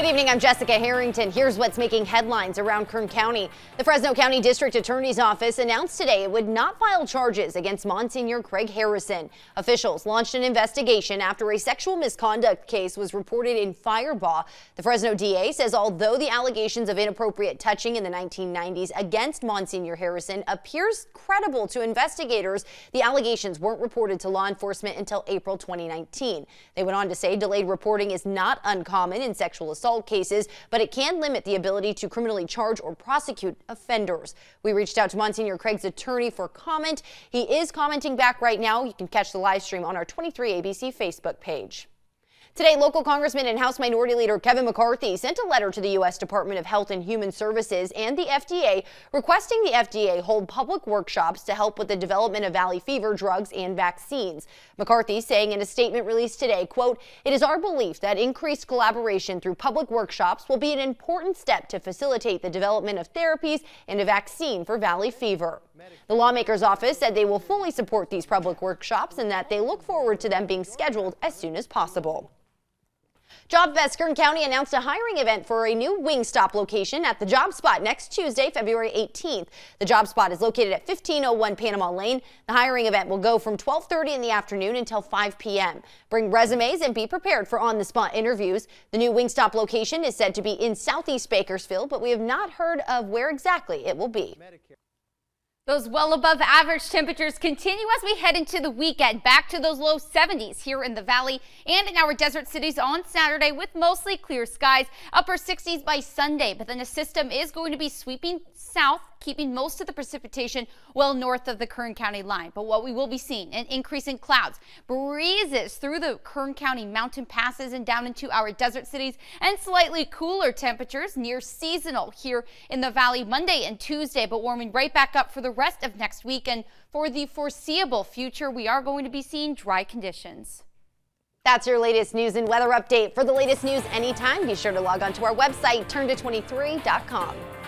Good evening, I'm Jessica Harrington. Here's what's making headlines around Kern County. The Fresno County District Attorney's Office announced today it would not file charges against Monsignor Craig Harrison. Officials launched an investigation after a sexual misconduct case was reported in Firebaugh. The Fresno DA says although the allegations of inappropriate touching in the 1990s against Monsignor Harrison appears credible to investigators, the allegations weren't reported to law enforcement until April 2019. They went on to say delayed reporting is not uncommon in sexual assault assault cases, but it can limit the ability to criminally charge or prosecute offenders. We reached out to Monsignor Craig's attorney for comment. He is commenting back right now. You can catch the live stream on our 23 ABC Facebook page. Today, local Congressman and House Minority Leader Kevin McCarthy sent a letter to the U.S. Department of Health and Human Services and the FDA requesting the FDA hold public workshops to help with the development of valley fever drugs and vaccines. McCarthy saying in a statement released today, quote, it is our belief that increased collaboration through public workshops will be an important step to facilitate the development of therapies and a vaccine for valley fever. The lawmaker's office said they will fully support these public workshops and that they look forward to them being scheduled as soon as possible. Jobvest Kern County announced a hiring event for a new Wingstop location at the Job Spot next Tuesday, February 18th. The Job Spot is located at 1501 Panama Lane. The hiring event will go from 12:30 in the afternoon until 5 p.m. Bring resumes and be prepared for on-the-spot interviews. The new Wingstop location is said to be in Southeast Bakersfield, but we have not heard of where exactly it will be. Medicare. Those well above average temperatures continue as we head into the weekend, back to those low 70s here in the valley and in our desert cities on Saturday with mostly clear skies, upper 60s by Sunday. But then the system is going to be sweeping south keeping most of the precipitation well north of the Kern County line. But what we will be seeing an increase in clouds, breezes through the Kern County mountain passes and down into our desert cities, and slightly cooler temperatures near seasonal here in the valley Monday and Tuesday, but warming right back up for the rest of next week. And for the foreseeable future, we are going to be seeing dry conditions. That's your latest news and weather update. For the latest news anytime, be sure to log on to our website, turn 23com